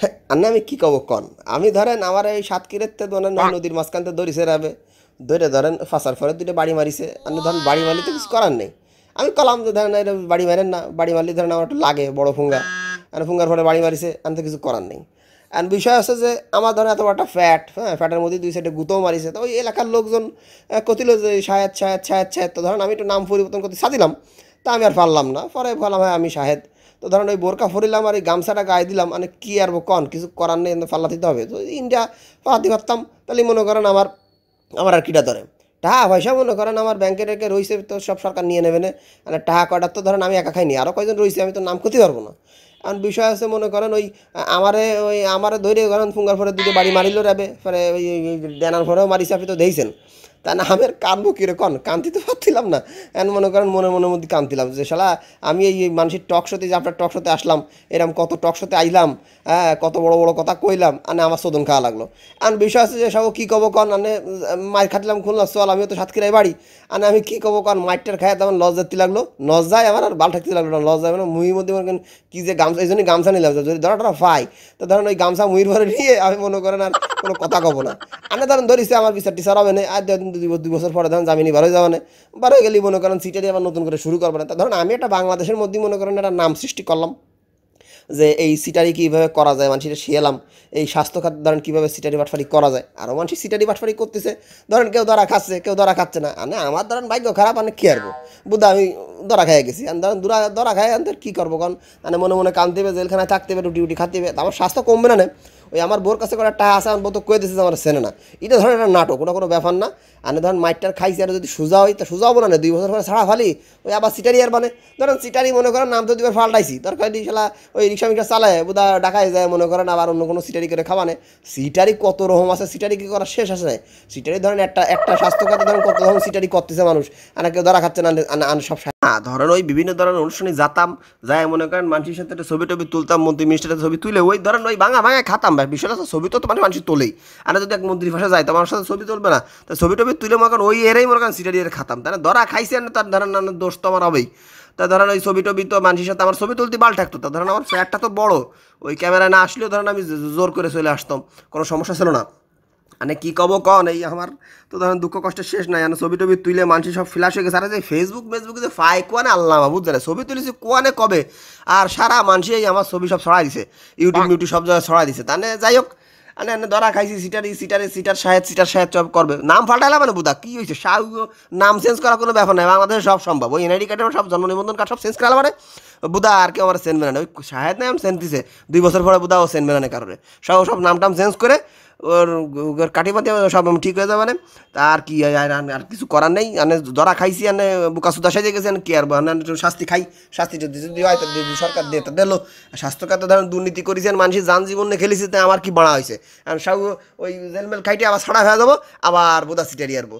হ্যাঁ, আর আমি কী কব কন আমি ধরেন আমার এই তো ধরেন নদীর মাঝখানতে দড়িছে রাবে ধরে ধরেন ফাঁসার পরে দুটো বাড়ি মারিছে আপনি ধরেন বাড়ি মারলে তো কিছু করার নেই আমি কলাম যে ধরেন এটা বাড়ি মারেন না বাড়ি মারলে ধরেন আমার একটু লাগে বড় ফুঙ্গা আর ফুঙ্গার ফলে বাড়ি মারিছে আমি তো কিছু করার নেই আর বিষয় আছে যে আমার ধরেন এত একটা ফ্যাট হ্যাঁ ফ্যাটের মধ্যে দুই সাইডে গুঁতোও মারিছে তো ওই এলাকার লোকজন কতিল যে সাহেদ সাহেদ সাহেদ সাহেদ তো ধরেন আমি একটু নাম পরিবর্তন করতে সাজিলাম তা আমি আর পারলাম না পরে বললাম হ্যাঁ আমি সাহেদ তো ধরেন ওই বোরকা ফরিলাম আর এই গামছাটা গায়ে দিলাম মানে কী আর কন কিছু করার নেই ফাল্লা দিতে হবে তো ইন্ডিয়া ফালাতে পারতাম তাহলে মনে করেন আমার আমার আর কিটা ধরে টাকা পয়সা মনে করেন আমার ব্যাংকে রেখে রয়েছে তো সব সরকার নিয়ে নেবে না মানে টাকা কটার তো ধরেন আমি একা খাইনি আরও কয়জন রয়েছে আমি তো নাম করতে পারবো না আর বিষয় আছে মনে করেন ওই আমারে ওই আমারে ধরে করেন ফুঙ্গার ফরে দুটো বাড়ি মারিল রাবে পরে ওই ডেনার ফরেও মারি চাপি তো দিয়েছেন তা না আমি কাঁদবো কাঁদবো কীরকম কান্তি তো পারছিলাম না এখন মনে করেন মনে মনের মধ্যে কান্দিলাম যে শালা আমি এই মানুষের টক শোতে যে আপনার টক শোতে আসলাম এরকম কত টক শোতে আইলাম হ্যাঁ কত বড় বড় কথা কইলাম আনে আমার শোধন খাওয়া লাগলো আর বিষয় আছে যে সব কী কব কন আনে মার খাটলাম খুললাম চল আমিও তো সাতক্ষীরাই বাড়ি আনে আমি কী কব কন মাইটার খায় তেমন লজ দেখতে লাগলো লজ যায় আমার আর বাল থাকতে লাগলো না লজ যায় মানে মুহির মধ্যে মনে করেন কী যে গামছা এই জন্য গামছা নিলাম যদি ধরা টরা পাই তো ধরেন ওই গামছা মুইর ভরে নিয়ে আমি মনে করেন আর কোনো কথা কব না আনে ধরেন ধরিছে আমার বিচার টিচার হবে না আর দুই বছর পরে ধরেন জামিনি বার যাবে না বার গেলি মনে করেন সিটে দিয়ে আবার নতুন করে শুরু করবে না ধরেন আমি একটা বাংলাদেশের মধ্যে মনে করেন একটা নাম সৃষ্টি করলাম যে এই সিটারি কীভাবে করা যায় মানুষের শিয়ালাম এই স্বাস্থ্য খাত ধরেন কীভাবে সিটারি বাটফারি করা যায় আরও মানুষ সিটারি বাটফারি করতেছে ধরেন কেউ ধরা খাচ্ছে কেউ ধরা খাচ্ছে না মানে আমার ধরেন ভাগ্য খারাপ মানে কী আরবো বুদ্ধা আমি ধরা খাইয়ে গেছি আর ধরেন দূরা ধরা খাইয়ে আনতে কী করবো কারণ মানে মনে মনে কান দেবে জেলখানায় থাকতে হবে রুটি উটি খাতে হবে আমার স্বাস্থ্য কমবে না ওই আমার বোর কাছে করে টাকা আছে আমার তো কয়ে দিচ্ছে আমার সেনে না এটা ধরেন একটা নাটক ওটা কোনো ব্যাপার না আর ধরেন মাইটটার খাইছি আর যদি সোজা হয় তো সোজা হবো না দুই বছর পরে ছাড়া ফালি ওই আবার সিটারি আর মানে ধরেন সিটারি মনে করেন নাম তো দুবার ফাল্টাইছি দরকার শালা ওই রিক্সা মিক্সা চালায় বোধা ডাকায় যায় মনে করেন আবার অন্য কোনো সিটারি করে খাওয়া নেই সিটারি কত রকম আছে সিটারি কি করা শেষ আসে নাই সিটারি ধরেন একটা একটা স্বাস্থ্যখাতে ধরেন কত রকম সিটারি করতেছে মানুষ আর কেউ ধরা খাচ্ছে না আন সব ধরেন ওই বিভিন্ন ধরনের অনুষ্ঠানে যাতাম যায় মনে করেন মানুষের সাথে একটা ছবি টবি তুলতাম মন্ত্রী মিনিস্টারের ছবি তুলে ওই ধরেন ওই ভাঙা ভাঙা খাতাম ভাই বিষয়টা ছবি তো তোমার মানুষ তোলেই আর যদি এক মন্ত্রী ভাষা যায় তোমার সাথে ছবি তুলবে না তো ছবি টবি তুলে মনে করেন ওই এরাই মনে করেন সিটা দিয়ে খাতাম তাহলে ধরা খাইছে না তার ধরেন না দোষ তো আমার হবেই তা ধরেন ওই ছবি টবি তো মানুষের সাথে আমার ছবি তুলতে বাল থাকতো তা ধরেন আমার ফ্ল্যাটটা তো বড় ওই ক্যামেরা না আসলেও ধরেন আমি জোর করে চলে আসতাম কোনো সমস্যা ছিল না মানে কী কব কন এই আমার তো ধরেন দুঃখ কষ্ট শেষ নাই মানে ছবি টবি তুলে মানুষ সব ফ্ল্যাশ হয়ে গেছে আর যে ফেসবুক ফেসবুক যে ফাই কোয়ানে আল্লাহ বাবু জানে ছবি তুলেছি কোয়ানে কবে আর সারা মানুষই এই আমার ছবি সব ছড়াই দিছে ইউটিউব ইউটিউব সব জায়গায় ছড়াই দিছে তাহলে যাই হোক মানে এনে ধরা খাইছি সিটারি সিটারে সিটার সাহেব সিটার সাহেব সব করবে নাম ফাল্টাইলাম মানে বুদা কী হয়েছে সাউ নাম চেঞ্জ করার কোনো ব্যাপার নাই বাংলাদেশে সব সম্ভব ওই এনআইডি কার্ডের সব জন্ম নিবন্ধন কার্ড সব চেঞ্জ করালাম মানে বুদা আর কেউ আমার সেন্ট মেলানে ওই সাহেব নাম সেন্ট দিছে দুই বছর পরে বুদা ও সেন্ট মেলানে কারণে সব সব নাম টাম চেঞ্জ করে ওর কাটিমা দিয়ে সব ঠিক হয়ে যাবে আর কি আর কিছু করার নেই মানে ধরা খাইছি মানে বোকা সুদা সাজে গেছে কি আর শাস্তি খাই শাস্তি যদি যদি হয় সরকার দিয়ে তো দিল স্বাস্থ্য খাতে ধরেন দুর্নীতি করেছেন মানুষের যান জীবনে খেলেছে তাই আমার কি বাড়া হয়েছে আর সব ওই জেলমেল খাইটে আবার ছাড়া হয়ে যাবো আবার বোদা সিটারি আরবো